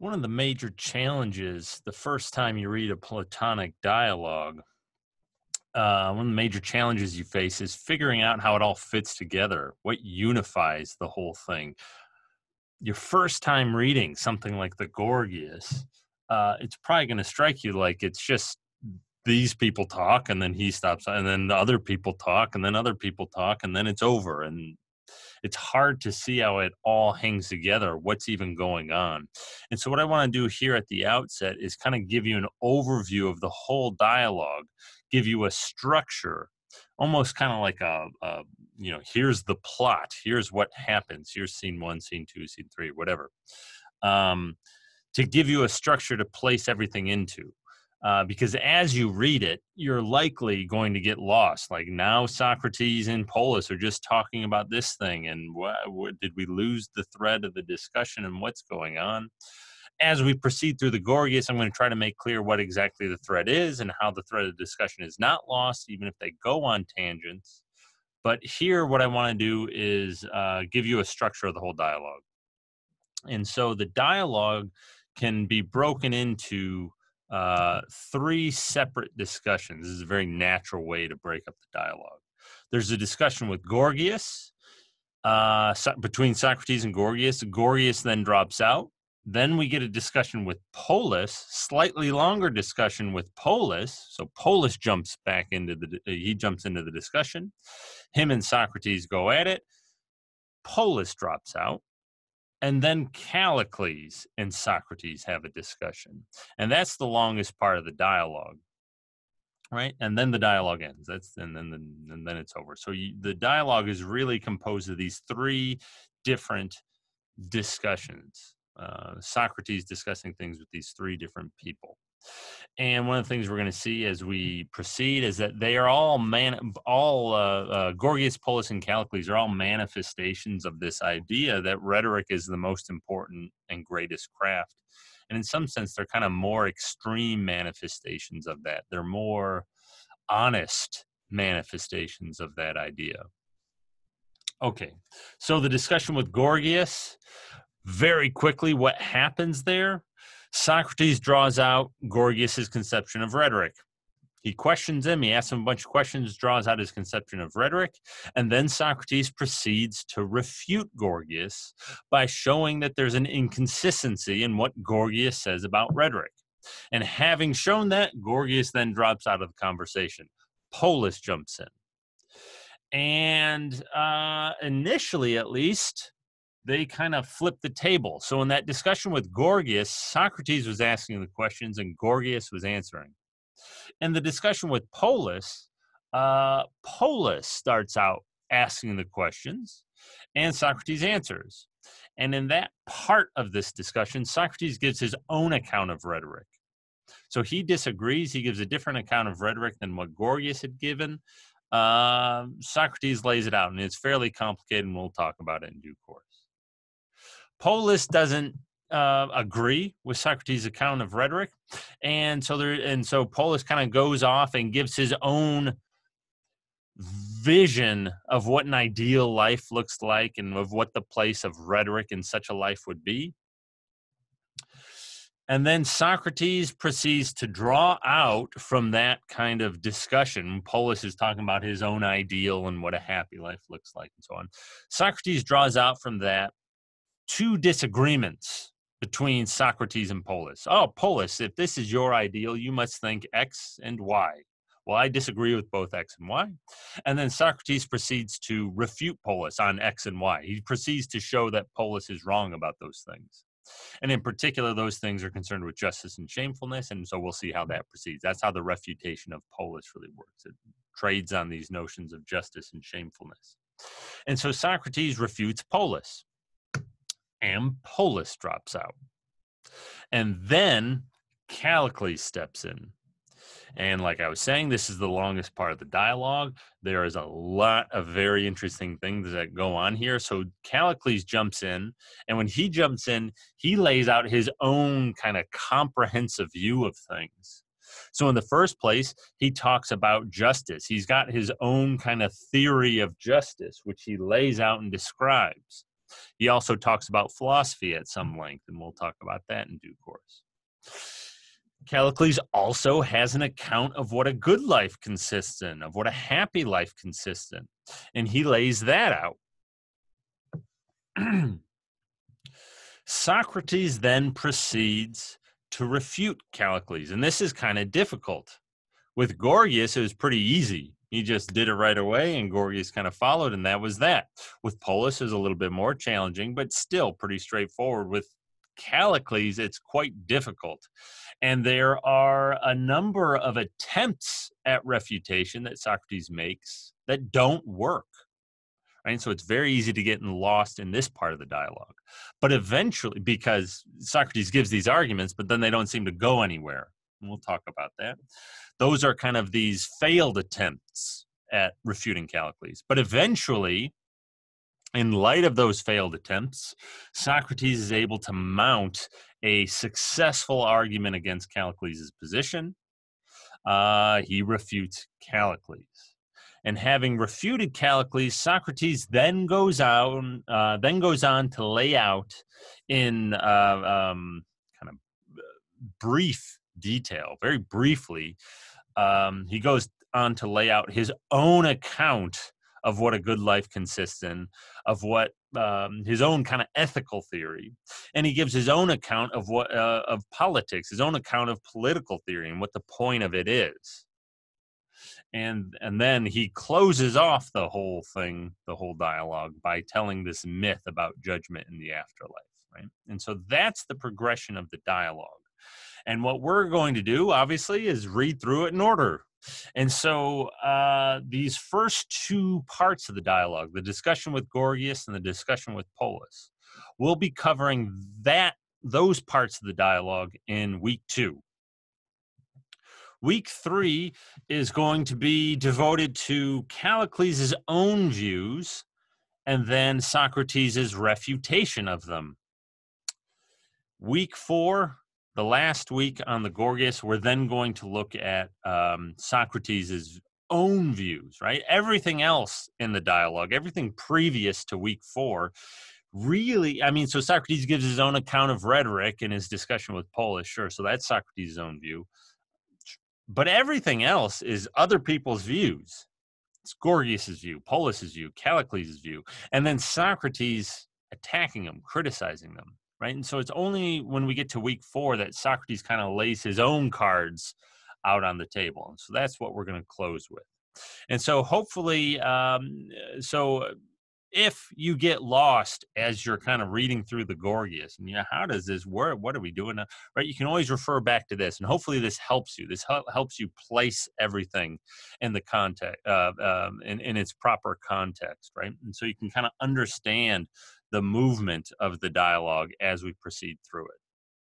One of the major challenges the first time you read a Platonic dialogue, uh, one of the major challenges you face is figuring out how it all fits together, what unifies the whole thing. Your first time reading something like the Gorgias, uh, it's probably going to strike you like it's just these people talk and then he stops and then the other people talk and then other people talk and then it's over and it's hard to see how it all hangs together, what's even going on. And so, what I want to do here at the outset is kind of give you an overview of the whole dialogue, give you a structure, almost kind of like a, a you know, here's the plot, here's what happens, here's scene one, scene two, scene three, whatever. Um, to give you a structure to place everything into. Uh, because as you read it, you're likely going to get lost. Like now, Socrates and Polus are just talking about this thing, and what, what, did we lose the thread of the discussion and what's going on? As we proceed through the Gorgias, I'm going to try to make clear what exactly the thread is and how the thread of the discussion is not lost, even if they go on tangents. But here, what I want to do is uh, give you a structure of the whole dialogue. And so the dialogue can be broken into uh, three separate discussions. This is a very natural way to break up the dialogue. There's a discussion with Gorgias uh, between Socrates and Gorgias. Gorgias then drops out. Then we get a discussion with Polis, slightly longer discussion with Polis. So Polis jumps back into the uh, he jumps into the discussion. Him and Socrates go at it. Polis drops out and then Callicles and Socrates have a discussion. And that's the longest part of the dialogue. Right? And then the dialogue ends. That's and then the, and then it's over. So you, the dialogue is really composed of these three different discussions. Uh, Socrates discussing things with these three different people. And one of the things we're going to see as we proceed is that they are all man, all uh, uh, Gorgias, Polus, and Callicles are all manifestations of this idea that rhetoric is the most important and greatest craft. And in some sense, they're kind of more extreme manifestations of that. They're more honest manifestations of that idea. Okay, so the discussion with Gorgias, very quickly, what happens there? Socrates draws out Gorgias's conception of rhetoric. He questions him, he asks him a bunch of questions, draws out his conception of rhetoric, and then Socrates proceeds to refute Gorgias by showing that there's an inconsistency in what Gorgias says about rhetoric. And having shown that, Gorgias then drops out of the conversation. Polus jumps in. And uh, initially, at least, they kind of flipped the table. So in that discussion with Gorgias, Socrates was asking the questions and Gorgias was answering. In the discussion with Polus, uh, Polus starts out asking the questions and Socrates answers. And in that part of this discussion, Socrates gives his own account of rhetoric. So he disagrees. He gives a different account of rhetoric than what Gorgias had given. Uh, Socrates lays it out, and it's fairly complicated, and we'll talk about it in due course. Polis doesn't uh, agree with Socrates' account of rhetoric, and so there, and so Polis kind of goes off and gives his own vision of what an ideal life looks like and of what the place of rhetoric in such a life would be. And then Socrates proceeds to draw out from that kind of discussion. Polus is talking about his own ideal and what a happy life looks like and so on. Socrates draws out from that two disagreements between Socrates and Polus. Oh, Polus, if this is your ideal, you must think X and Y. Well, I disagree with both X and Y. And then Socrates proceeds to refute Polus on X and Y. He proceeds to show that Polus is wrong about those things. And in particular, those things are concerned with justice and shamefulness. And so we'll see how that proceeds. That's how the refutation of Polus really works. It trades on these notions of justice and shamefulness. And so Socrates refutes Polus. Ampolis drops out. And then Callicles steps in. And like I was saying, this is the longest part of the dialogue. There is a lot of very interesting things that go on here. So Callicles jumps in, and when he jumps in, he lays out his own kind of comprehensive view of things. So, in the first place, he talks about justice. He's got his own kind of theory of justice, which he lays out and describes. He also talks about philosophy at some length, and we'll talk about that in due course. Callicles also has an account of what a good life consists in, of what a happy life consists in, and he lays that out. Socrates then proceeds to refute Callicles, and this is kind of difficult. With Gorgias, it was pretty easy he just did it right away, and Gorgias kind of followed, and that was that. With Polis is a little bit more challenging, but still pretty straightforward. With Callicles, it's quite difficult. And there are a number of attempts at refutation that Socrates makes that don't work. Right? So it's very easy to get lost in this part of the dialogue. But eventually, because Socrates gives these arguments, but then they don't seem to go anywhere we'll talk about that. Those are kind of these failed attempts at refuting Callicles. But eventually, in light of those failed attempts, Socrates is able to mount a successful argument against Callicles' position. Uh, he refutes Callicles. And having refuted Callicles, Socrates then goes out, uh, then goes on to lay out in uh, um, kind of uh, brief detail, very briefly, um, he goes on to lay out his own account of what a good life consists in, of what um, his own kind of ethical theory, and he gives his own account of what uh, of politics, his own account of political theory, and what the point of it is. And and then he closes off the whole thing, the whole dialogue, by telling this myth about judgment in the afterlife, right? And so that's the progression of the dialogue. And what we're going to do, obviously, is read through it in order. And so uh, these first two parts of the dialogue, the discussion with Gorgias and the discussion with Polis, we'll be covering that those parts of the dialogue in week two. Week three is going to be devoted to Callicles' own views and then Socrates' refutation of them. Week four the last week on the Gorgias, we're then going to look at um, Socrates' own views, right? Everything else in the dialogue, everything previous to week four, really, I mean, so Socrates gives his own account of rhetoric in his discussion with Polus, sure. So that's Socrates' own view. But everything else is other people's views. It's Gorgias' view, Polis's view, Callicles' view, and then Socrates attacking them, criticizing them right? And so it's only when we get to week four that Socrates kind of lays his own cards out on the table. And so that's what we're going to close with. And so hopefully, um, uh, so uh, if you get lost as you're kind of reading through the Gorgias, and you know, how does this work? What are we doing? Now? Right? You can always refer back to this, and hopefully this helps you. This helps you place everything in the context, uh, um, in, in its proper context, right? And so you can kind of understand the movement of the dialogue as we proceed through it.